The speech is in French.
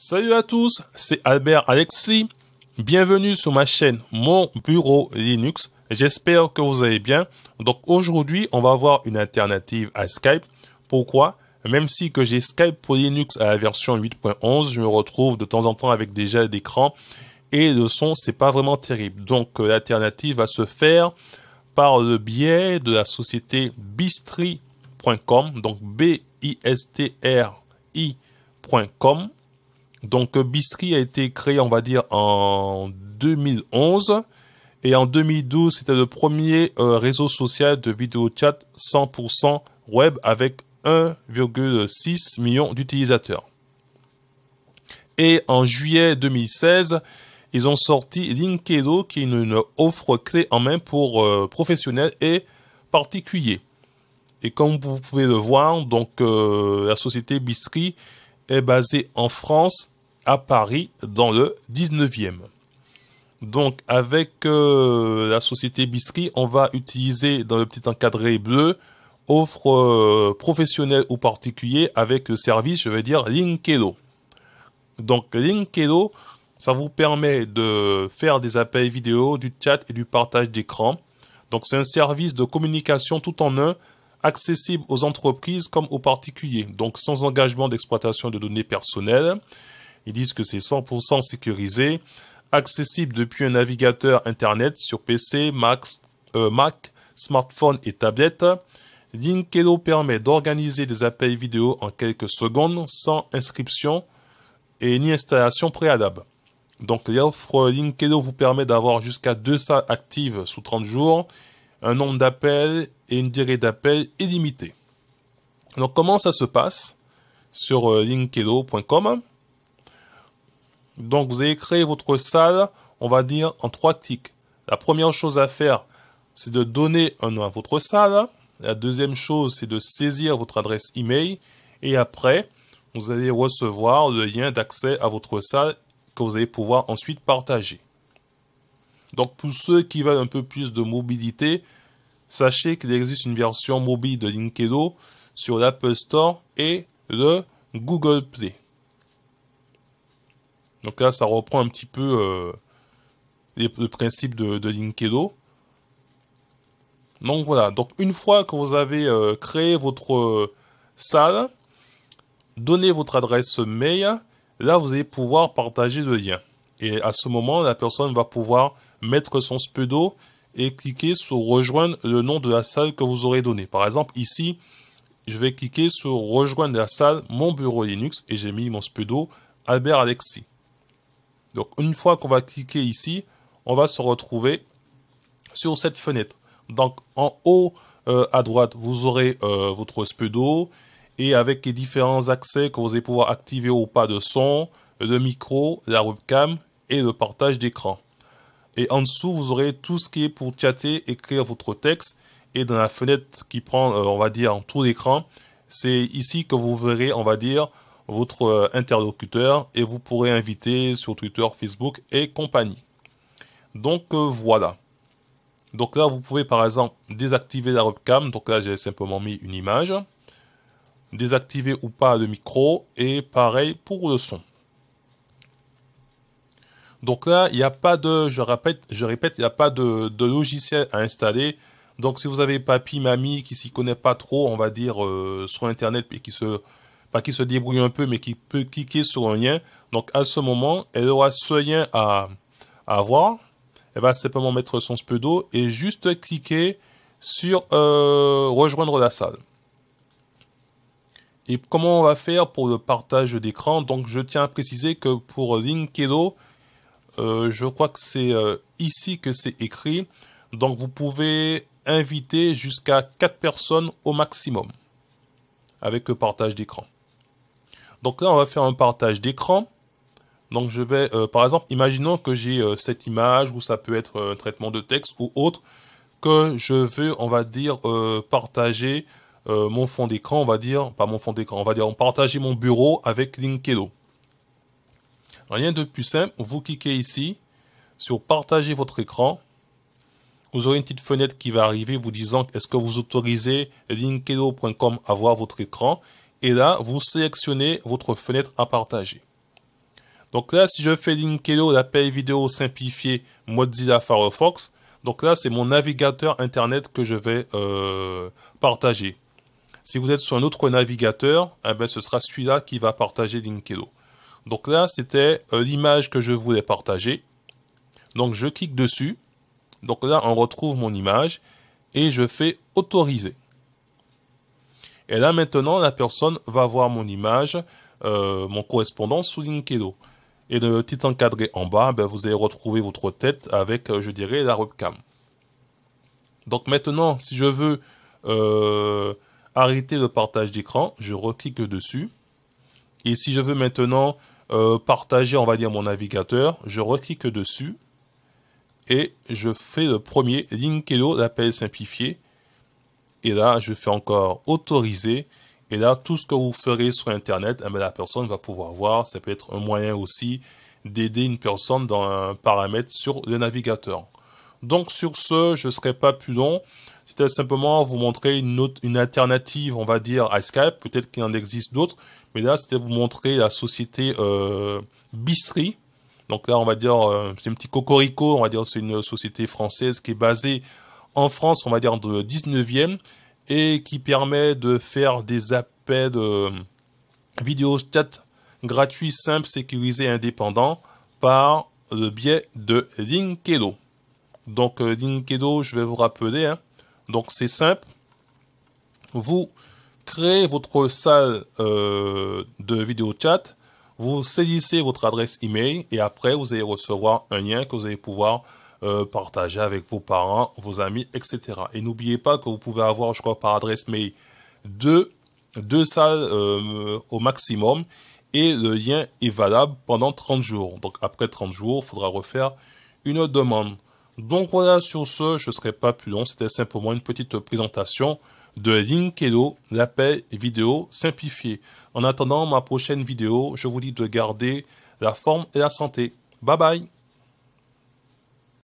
Salut à tous, c'est Albert Alexis. Bienvenue sur ma chaîne Mon Bureau Linux. J'espère que vous allez bien. Donc aujourd'hui, on va voir une alternative à Skype. Pourquoi Même si que j'ai Skype pour Linux à la version 8.11, je me retrouve de temps en temps avec des d'écran et le son, c'est pas vraiment terrible. Donc euh, l'alternative va se faire par le biais de la société bistri.com, donc B I S T R I.com donc euh, Bistri a été créé, on va dire, en 2011. Et en 2012, c'était le premier euh, réseau social de vidéo chat 100% web avec 1,6 million d'utilisateurs. Et en juillet 2016, ils ont sorti Linkedo, qui est une, offre clé en main pour euh, professionnels et particuliers. Et comme vous pouvez le voir, donc la société Bistri est basée en France, à Paris dans le 19e. Donc avec euh, la société Bisserie, on va utiliser dans le petit encadré bleu offre euh, professionnelle ou particulier avec le service, je vais dire Linkelo. Donc Linkelo, ça vous permet de faire des appels vidéo, du chat et du partage d'écran. Donc c'est un service de communication tout en un accessible aux entreprises comme aux particuliers. Donc sans engagement d'exploitation de données personnelles ils disent que c'est 100% sécurisé, accessible depuis un navigateur Internet sur PC, euh, Mac, smartphone et tablette. Linkedo permet d'organiser des appels vidéo en quelques secondes sans inscription et ni installation préalable. Donc l'offre Linkelo vous permet d'avoir jusqu'à deux salles actives sous 30 jours, un nombre d'appels et une durée d'appel illimitée. Donc comment ça se passe sur euh, linkedo.com? Donc vous allez créer votre salle, on va dire, en trois tics. La première chose à faire, c'est de donner un nom à votre salle. La deuxième chose, c'est de saisir votre adresse email. Et après, vous allez recevoir le lien d'accès à votre salle que vous allez pouvoir ensuite partager. Donc pour ceux qui veulent un peu plus de mobilité, sachez qu'il existe une version mobile de LinkedIn sur l'Apple Store et le Google Play. Donc là, ça reprend un petit peu euh, les, le principe de, de, Linkedo. Donc voilà, donc une fois que vous avez euh, créé votre euh, salle, donnez votre adresse mail, là vous allez pouvoir partager le lien. Et à ce moment, la personne va pouvoir mettre son pseudo et cliquer sur rejoindre le nom de la salle que vous aurez donné. Par exemple, ici, je vais cliquer sur rejoindre la salle mon bureau Linux et j'ai mis mon pseudo Albert Alexis. Donc une fois qu'on va cliquer ici, on va se retrouver sur cette fenêtre. Donc en haut euh, à droite, vous aurez euh, votre speedo et avec les différents accès que vous allez pouvoir activer ou pas de son, de micro, la webcam et le partage d'écran. Et en dessous, vous aurez tout ce qui est pour chatter, écrire votre texte. Et dans la fenêtre qui prend, euh, on va dire, en tout l'écran, c'est ici que vous verrez, on va dire, votre euh, interlocuteur et vous pourrez inviter sur Twitter, Facebook et compagnie. Donc euh, voilà. Donc là, vous pouvez par exemple désactiver la webcam. Donc là, j'ai simplement mis une image. Désactiver ou pas le micro. Et pareil pour le son. Donc là, il n'y a pas de, je répète, je répète, il n'y a pas de, logiciel à installer. Donc si vous avez papy, mamie qui s'y connaît pas trop, on va dire, euh, sur Internet et qui se pas qui se débrouille un peu, mais qui peut cliquer sur un lien. Donc à ce moment, elle aura ce lien à, à voir. Elle va simplement mettre son pseudo et juste cliquer sur euh, rejoindre la salle. Et comment on va faire pour le partage d'écran Donc je tiens à préciser que pour Linkedo, euh, je crois que c'est euh, ici que c'est écrit. Donc vous pouvez inviter jusqu'à 4 personnes au maximum avec le partage d'écran. Donc là, on va faire un partage d'écran. Donc je vais, euh, par exemple, imaginons que j'ai euh, cette image ou ça peut être euh, un traitement de texte ou autre que je veux, on va dire, partager mon fond d'écran, on va dire, pas mon fond d'écran, on va dire, partager mon bureau avec Linkedo. Rien de plus simple, vous cliquez ici sur partager votre écran. Vous aurez une petite fenêtre qui va arriver vous disant est-ce que vous autorisez linkedo.com à voir votre écran et là, vous sélectionnez votre fenêtre à partager. Donc là, si je fais Linkedo, l'appel vidéo simplifié Mozilla Firefox, donc là, c'est mon navigateur Internet que je vais euh, partager. Si vous êtes sur un autre navigateur, eh ben, ce sera celui-là qui va partager linkello Donc là, c'était euh, l'image que je voulais partager. Donc je clique dessus. Donc là, on retrouve mon image et je fais autoriser. Et là maintenant, la personne va voir mon image, euh, mon correspondant sous LinkedIn. Et le petit encadré en bas, ben, vous allez retrouver votre tête avec, euh, je dirais, la webcam. Donc maintenant, si je veux euh, arrêter le partage d'écran, je reclique dessus. Et si je veux maintenant partager, on va dire, mon navigateur, je reclique dessus et je fais le premier LinkedIn, l'appel simplifié et là je fais encore autoriser et là tout ce que vous ferez sur internet eh ben, la personne va pouvoir voir ça peut être un moyen aussi d'aider une personne dans un paramètre sur le navigateur donc sur ce je ne serai pas plus long c'était simplement vous montrer une, alternative on va dire à Skype peut-être qu'il en existe d'autres mais là c'était vous montrer la société euh, Bistri donc là on va dire euh, c'est un petit cocorico on va dire c'est une société française qui est basée en France, on va dire de 19e, et qui permet de faire des appels de euh, vidéo chat gratuits, simples, sécurisés, indépendants par le biais de Linkedo. Donc euh, Linkedo, je vais vous rappeler. Hein. Donc c'est simple. Vous créez votre salle euh, de vidéo chat, vous saisissez votre adresse email et après vous allez recevoir un lien que vous allez pouvoir euh, partager avec vos parents, vos amis, etc. Et n'oubliez pas que vous pouvez avoir, je crois, par adresse mail, deux, deux salles euh, au maximum et le lien est valable pendant 30 jours. Donc après 30 jours, il faudra refaire une demande. Donc voilà, sur ce, je ne serai pas plus long, c'était simplement une petite présentation de la l'appel vidéo simplifié. En attendant ma prochaine vidéo, je vous dis de garder la forme et la santé. Bye bye